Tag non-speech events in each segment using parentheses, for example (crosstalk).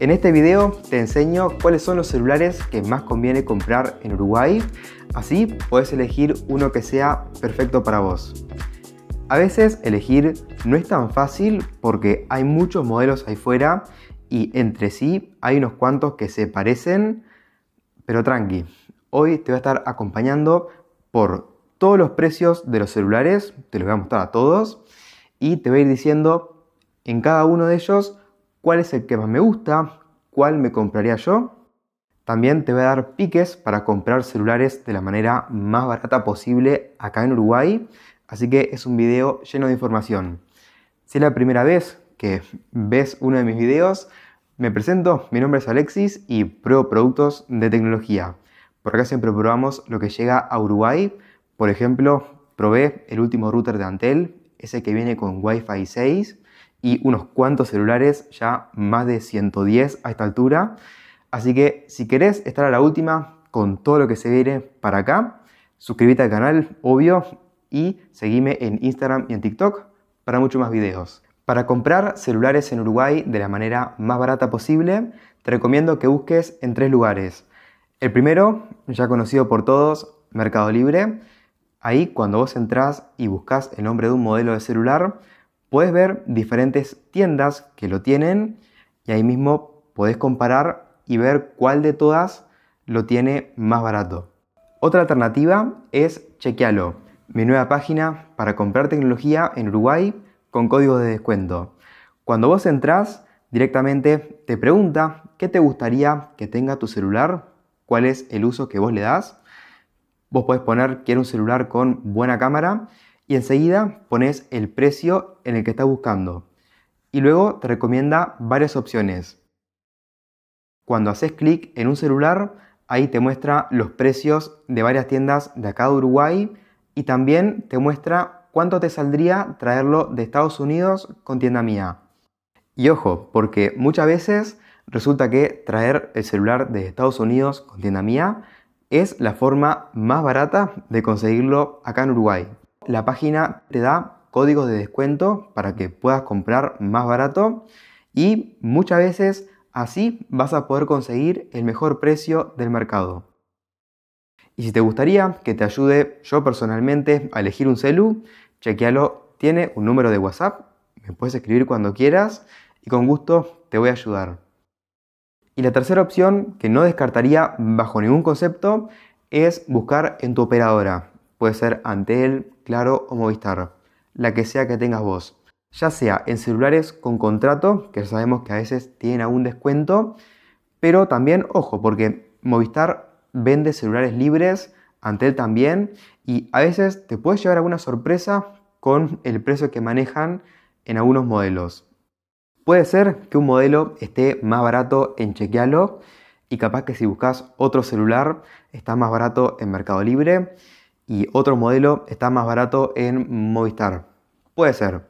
En este video te enseño cuáles son los celulares que más conviene comprar en Uruguay, así puedes elegir uno que sea perfecto para vos. A veces elegir no es tan fácil porque hay muchos modelos ahí fuera y entre sí hay unos cuantos que se parecen, pero tranqui, hoy te voy a estar acompañando por todos los precios de los celulares, te los voy a mostrar a todos y te voy a ir diciendo en cada uno de ellos cuál es el que más me gusta, cuál me compraría yo. También te voy a dar piques para comprar celulares de la manera más barata posible acá en Uruguay, así que es un video lleno de información. Si es la primera vez que ves uno de mis videos, me presento, mi nombre es Alexis y pruebo productos de tecnología. Por acá siempre probamos lo que llega a Uruguay. Por ejemplo, probé el último router de Antel, ese que viene con Wi-Fi 6 y unos cuantos celulares, ya más de 110 a esta altura. Así que si querés estar a la última con todo lo que se viene para acá, suscríbete al canal, obvio, y seguime en Instagram y en TikTok para muchos más videos. Para comprar celulares en Uruguay de la manera más barata posible, te recomiendo que busques en tres lugares. El primero, ya conocido por todos, Mercado Libre. Ahí cuando vos entrás y buscas el nombre de un modelo de celular, puedes ver diferentes tiendas que lo tienen y ahí mismo podés comparar y ver cuál de todas lo tiene más barato. Otra alternativa es Chequealo, mi nueva página para comprar tecnología en Uruguay con código de descuento. Cuando vos entras, directamente te pregunta qué te gustaría que tenga tu celular, cuál es el uso que vos le das. Vos podés poner quiero un celular con buena cámara y enseguida pones el precio en el que estás buscando. Y luego te recomienda varias opciones. Cuando haces clic en un celular, ahí te muestra los precios de varias tiendas de acá de Uruguay y también te muestra cuánto te saldría traerlo de Estados Unidos con tienda mía. Y ojo, porque muchas veces resulta que traer el celular de Estados Unidos con tienda mía es la forma más barata de conseguirlo acá en Uruguay. La página te da códigos de descuento para que puedas comprar más barato y muchas veces así vas a poder conseguir el mejor precio del mercado. Y si te gustaría que te ayude yo personalmente a elegir un celu, chequealo, tiene un número de WhatsApp, me puedes escribir cuando quieras y con gusto te voy a ayudar. Y la tercera opción que no descartaría bajo ningún concepto es buscar en tu operadora puede ser Antel, Claro o Movistar, la que sea que tengas vos. Ya sea en celulares con contrato, que sabemos que a veces tienen algún descuento, pero también, ojo, porque Movistar vende celulares libres, Antel también, y a veces te puede llevar alguna sorpresa con el precio que manejan en algunos modelos. Puede ser que un modelo esté más barato en Chequealo y capaz que si buscas otro celular está más barato en Mercado Libre y otro modelo está más barato en Movistar. Puede ser.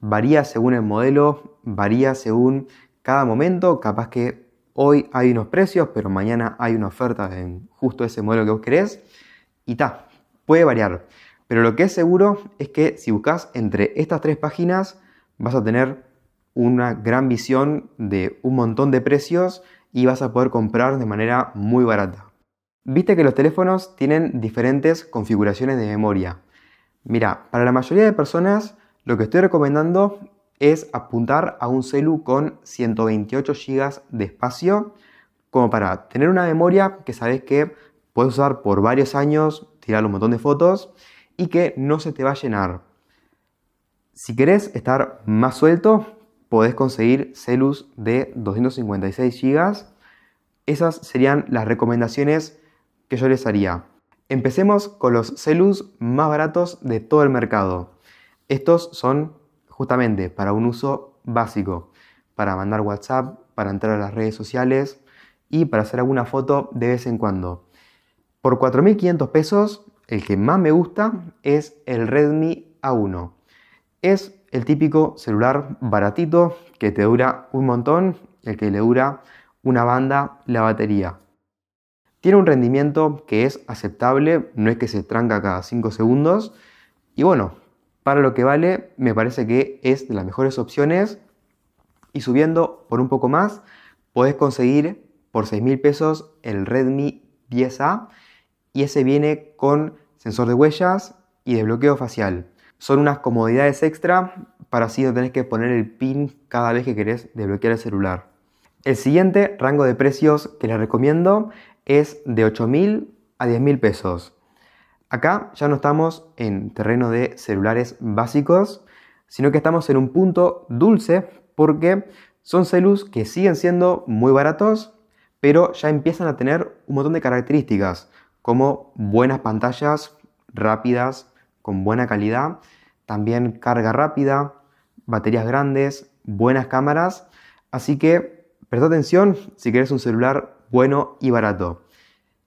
Varía según el modelo, varía según cada momento. Capaz que hoy hay unos precios, pero mañana hay una oferta en justo ese modelo que vos querés. Y ta, puede variar. Pero lo que es seguro es que si buscas entre estas tres páginas vas a tener una gran visión de un montón de precios y vas a poder comprar de manera muy barata. Viste que los teléfonos tienen diferentes configuraciones de memoria. Mira, para la mayoría de personas lo que estoy recomendando es apuntar a un celu con 128 GB de espacio como para tener una memoria que sabes que puedes usar por varios años, tirar un montón de fotos y que no se te va a llenar. Si querés estar más suelto, podés conseguir celus de 256 GB. Esas serían las recomendaciones yo les haría. Empecemos con los celus más baratos de todo el mercado. Estos son justamente para un uso básico, para mandar WhatsApp, para entrar a las redes sociales y para hacer alguna foto de vez en cuando. Por 4.500 pesos, el que más me gusta es el Redmi A1. Es el típico celular baratito que te dura un montón, el que le dura una banda la batería. Tiene un rendimiento que es aceptable, no es que se tranca cada 5 segundos. Y bueno, para lo que vale, me parece que es de las mejores opciones. Y subiendo por un poco más, podés conseguir por 6.000 mil pesos el Redmi 10A. Y ese viene con sensor de huellas y desbloqueo facial. Son unas comodidades extra para así no tenés que poner el pin cada vez que querés desbloquear el celular. El siguiente rango de precios que les recomiendo es de 8.000 a 10.000 pesos. Acá ya no estamos en terreno de celulares básicos, sino que estamos en un punto dulce porque son celus que siguen siendo muy baratos, pero ya empiezan a tener un montón de características, como buenas pantallas rápidas, con buena calidad, también carga rápida, baterías grandes, buenas cámaras. Así que presta atención si querés un celular bueno y barato.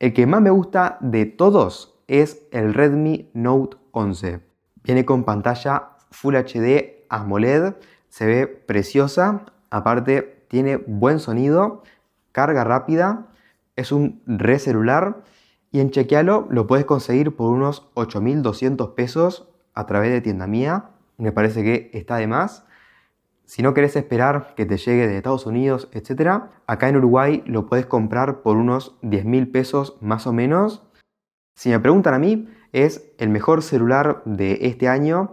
El que más me gusta de todos es el Redmi Note 11. Viene con pantalla Full HD AMOLED, se ve preciosa, aparte tiene buen sonido, carga rápida, es un re celular y en Chequealo lo puedes conseguir por unos 8.200 pesos a través de tienda mía, me parece que está de más. Si no querés esperar que te llegue de Estados Unidos, etc., acá en Uruguay lo puedes comprar por unos 10 mil pesos más o menos. Si me preguntan a mí, es el mejor celular de este año,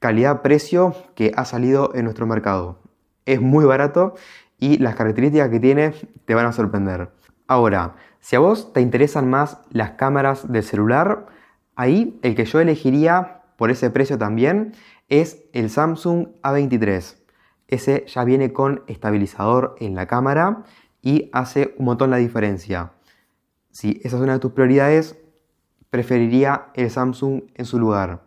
calidad-precio que ha salido en nuestro mercado. Es muy barato y las características que tiene te van a sorprender. Ahora, si a vos te interesan más las cámaras del celular, ahí el que yo elegiría por ese precio también es el Samsung A23 ese ya viene con estabilizador en la cámara y hace un montón la diferencia. Si esa es una de tus prioridades, preferiría el Samsung en su lugar.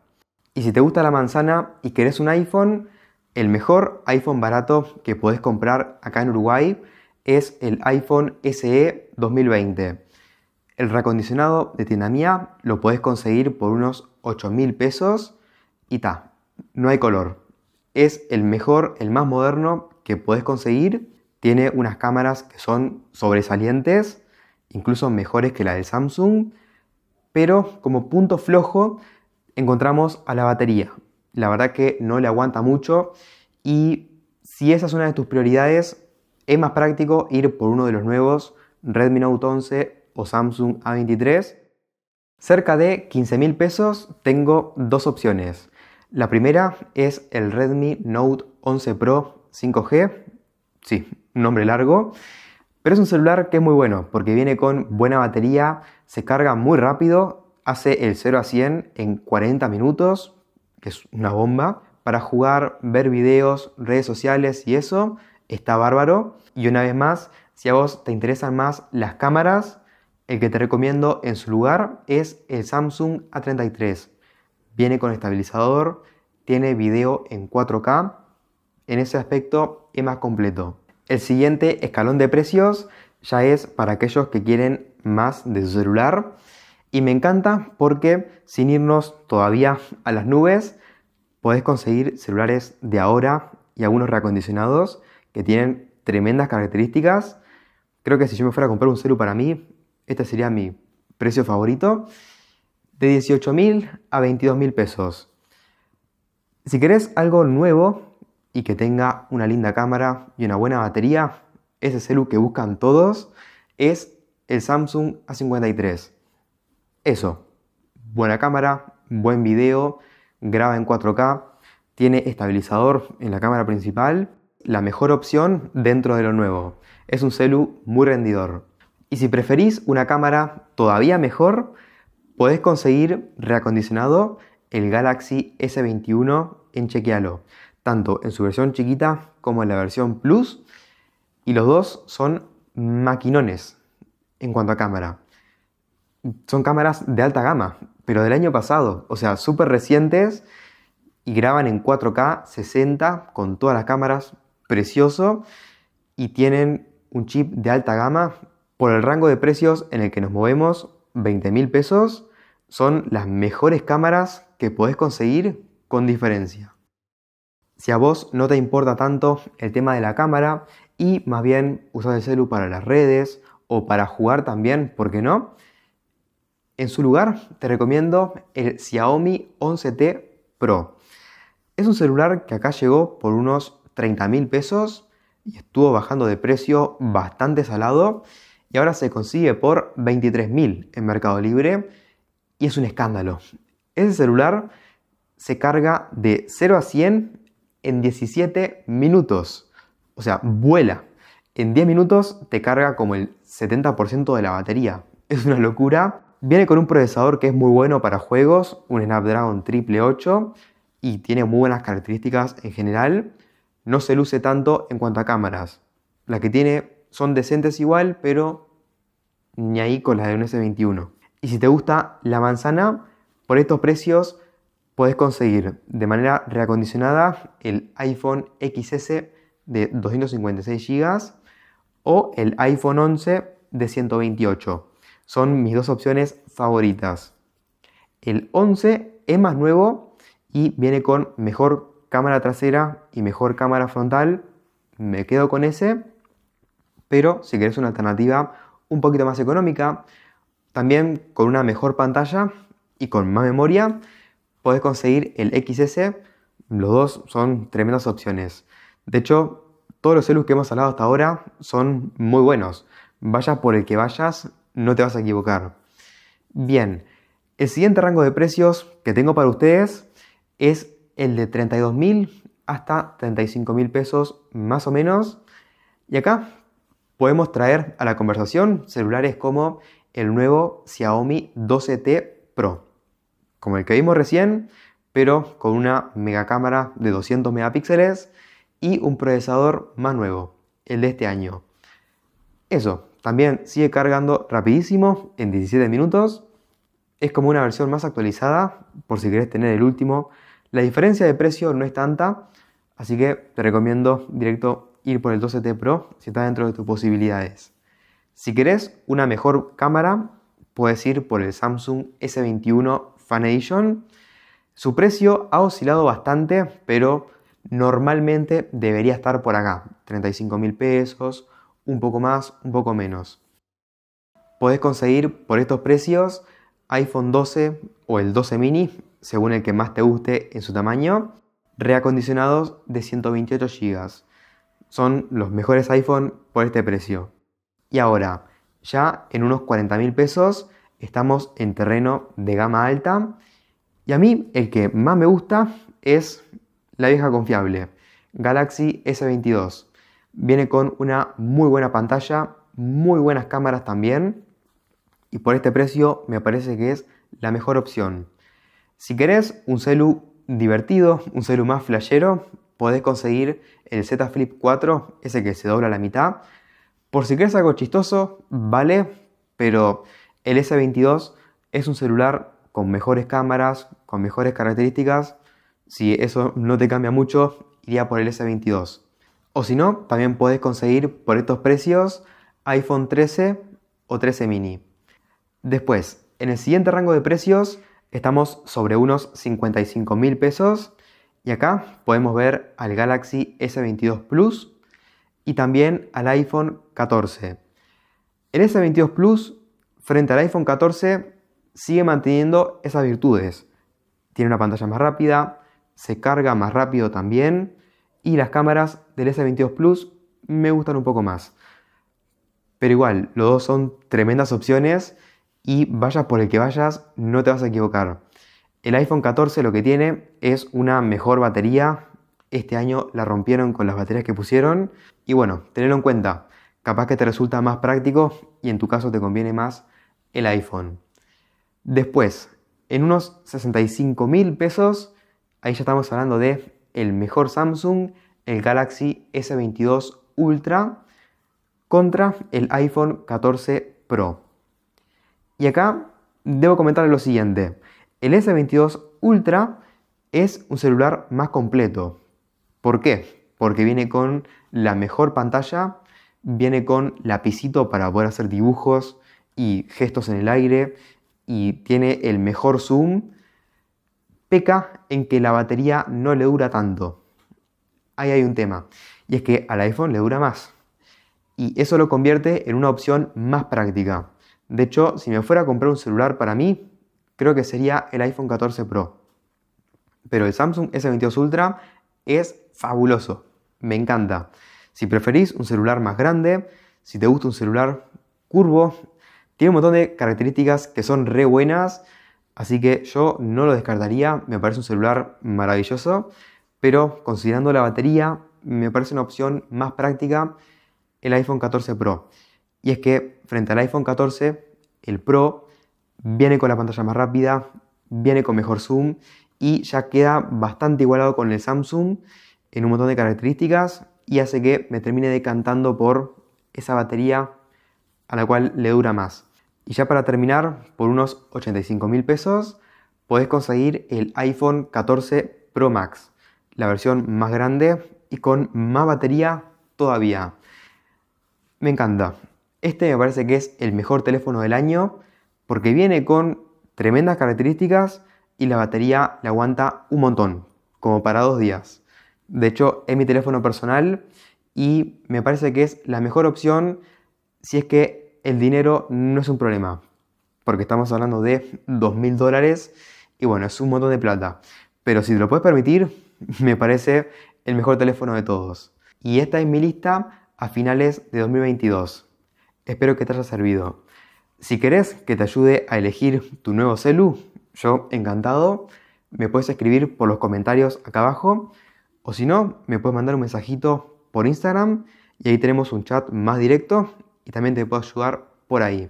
Y si te gusta la manzana y querés un iPhone, el mejor iPhone barato que podés comprar acá en Uruguay es el iPhone SE 2020. El reacondicionado de tienda mía lo puedes conseguir por unos 8000 mil pesos y ta, no hay color. Es el mejor, el más moderno que puedes conseguir. Tiene unas cámaras que son sobresalientes, incluso mejores que la de Samsung. Pero como punto flojo encontramos a la batería. La verdad que no le aguanta mucho y si esa es una de tus prioridades, es más práctico ir por uno de los nuevos Redmi Note 11 o Samsung A23. Cerca de 15 mil pesos tengo dos opciones. La primera es el Redmi Note 11 Pro 5G. Sí, nombre largo. Pero es un celular que es muy bueno porque viene con buena batería, se carga muy rápido, hace el 0 a 100 en 40 minutos, que es una bomba. Para jugar, ver videos, redes sociales y eso, está bárbaro. Y una vez más, si a vos te interesan más las cámaras, el que te recomiendo en su lugar es el Samsung A33 Viene con estabilizador, tiene video en 4K. En ese aspecto es más completo. El siguiente escalón de precios ya es para aquellos que quieren más de su celular. Y me encanta porque sin irnos todavía a las nubes, podés conseguir celulares de ahora y algunos reacondicionados que tienen tremendas características. Creo que si yo me fuera a comprar un celular para mí, este sería mi precio favorito de 18 mil a 22 mil pesos. Si querés algo nuevo y que tenga una linda cámara y una buena batería, ese celu que buscan todos es el Samsung A53. Eso, buena cámara, buen video, graba en 4K, tiene estabilizador en la cámara principal, la mejor opción dentro de lo nuevo. Es un celu muy rendidor. Y si preferís una cámara todavía mejor, Podés conseguir reacondicionado el Galaxy S21 en Chequealo, tanto en su versión chiquita como en la versión Plus, y los dos son maquinones en cuanto a cámara. Son cámaras de alta gama, pero del año pasado, o sea, súper recientes, y graban en 4K 60 con todas las cámaras, precioso, y tienen un chip de alta gama por el rango de precios en el que nos movemos, 20 mil pesos son las mejores cámaras que podés conseguir con diferencia. Si a vos no te importa tanto el tema de la cámara y más bien usas el celu para las redes o para jugar también, ¿por qué no? En su lugar te recomiendo el Xiaomi 11T Pro. Es un celular que acá llegó por unos 30.000 mil pesos y estuvo bajando de precio bastante salado y ahora se consigue por 23.000 mil en Mercado Libre y es un escándalo. Ese celular se carga de 0 a 100 en 17 minutos. O sea, vuela. En 10 minutos te carga como el 70% de la batería. (laughs) Es una locura. Viene con un procesador que es muy bueno para juegos, un Snapdragon 8 y tiene muy buenas características en general. No se luce tanto en cuanto a cámaras. Las que tiene son decentes igual, pero ni ahí con las de un S21. Y si te gusta la manzana, por estos precios puedes conseguir de manera reacondicionada el iPhone XS de 256 GB o el iPhone 11 de 128. Son mis dos opciones favoritas. El 11 es más nuevo y viene con mejor cámara trasera y mejor cámara frontal. Me quedo con ese, pero si querés una alternativa un poquito más económica, también con una mejor pantalla y con más memoria podés conseguir el XS. Los dos son tremendas opciones. De hecho, todos los celus que hemos hablado hasta ahora son muy buenos. Vaya por el que vayas, no te vas a equivocar. Bien, el siguiente rango de precios que tengo para ustedes es el de 32.000 hasta 35.000 pesos más o menos. Y acá podemos traer a la conversación celulares como el nuevo Xiaomi 12T Pro, como el que vimos recién, pero con una megacámara de 200 megapíxeles y un procesador más nuevo, el de este año. Eso, también sigue cargando rapidísimo en 17 minutos. Es como una versión más actualizada, por si querés tener el último. La diferencia de precio no es tanta, así que te recomiendo directo ir por el 12T Pro si está dentro de tus posibilidades. Si querés una mejor cámara, puedes ir por el Samsung S21 Fan Edition. Su precio ha oscilado bastante, pero normalmente debería estar por acá, 35 mil pesos, un poco más, un poco menos. Podés conseguir por estos precios iPhone 12 o el 12 mini, según el que más te guste en su tamaño, reacondicionados de 128 GB. Son los mejores iPhone por este precio. Y ahora, ya en unos 40 mil pesos estamos en terreno de gama alta. Y a mí el que más me gusta es la vieja confiable, Galaxy S22. Viene con una muy buena pantalla, muy buenas cámaras también. Y por este precio me parece que es la mejor opción. Si querés un celu divertido, un celu más flashero, podés conseguir el Z Flip 4, ese que se dobla a la mitad, por si crees algo chistoso, vale, pero el S22 es un celular con mejores cámaras, con mejores características. Si eso no te cambia mucho, iría por el S22. O si no, también puedes conseguir por estos precios iPhone 13 o 13 mini. Después, en el siguiente rango de precios estamos sobre unos 55 mil pesos y acá podemos ver al Galaxy S22 Plus y también al iPhone 14. El S22 Plus frente al iPhone 14 sigue manteniendo esas virtudes. Tiene una pantalla más rápida, se carga más rápido también y las cámaras del S22 Plus me gustan un poco más. Pero igual, los dos son tremendas opciones y vayas por el que vayas, no te vas a equivocar. El iPhone 14 lo que tiene es una mejor batería, este año la rompieron con las baterías que pusieron y bueno, tenedlo en cuenta. Capaz que te resulta más práctico y en tu caso te conviene más el iPhone. Después, en unos 65 mil pesos, ahí ya estamos hablando de el mejor Samsung, el Galaxy S22 Ultra contra el iPhone 14 Pro. Y acá debo comentar lo siguiente. El S22 Ultra es un celular más completo. ¿Por qué? Porque viene con la mejor pantalla, viene con lapicito para poder hacer dibujos y gestos en el aire y tiene el mejor zoom. Peca en que la batería no le dura tanto. Ahí hay un tema. Y es que al iPhone le dura más. Y eso lo convierte en una opción más práctica. De hecho, si me fuera a comprar un celular para mí, creo que sería el iPhone 14 Pro. Pero el Samsung S22 Ultra es fabuloso, me encanta. Si preferís un celular más grande, si te gusta un celular curvo, tiene un montón de características que son re buenas, así que yo no lo descartaría, me parece un celular maravilloso, pero considerando la batería, me parece una opción más práctica el iPhone 14 Pro. Y es que frente al iPhone 14, el Pro viene con la pantalla más rápida, viene con mejor zoom y ya queda bastante igualado con el Samsung en un montón de características y hace que me termine decantando por esa batería a la cual le dura más. Y ya para terminar, por unos 85 mil pesos, podés conseguir el iPhone 14 Pro Max, la versión más grande y con más batería todavía. Me encanta. Este me parece que es el mejor teléfono del año porque viene con tremendas características y la batería la aguanta un montón, como para dos días. De hecho, es mi teléfono personal y me parece que es la mejor opción si es que el dinero no es un problema, porque estamos hablando de 2.000 dólares y bueno, es un montón de plata. Pero si te lo puedes permitir, (laughs) me parece el mejor teléfono de todos. Y esta es mi lista a finales de 2022. Espero que te haya servido. Si querés que te ayude a elegir tu nuevo celu, yo encantado. Me puedes escribir por los comentarios acá abajo. O si no, me puedes mandar un mensajito por Instagram y ahí tenemos un chat más directo y también te puedo ayudar por ahí.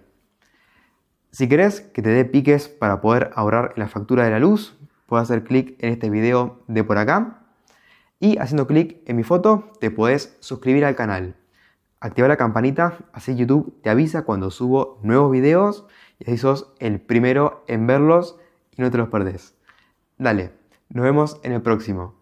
Si querés que te dé piques para poder ahorrar en la factura de la luz, puedes hacer clic en este video de por acá y haciendo clic en mi foto te puedes suscribir al canal. Activa la campanita, así YouTube te avisa cuando subo nuevos videos y así sos el primero en verlos y no te los perdés. Dale, nos vemos en el próximo.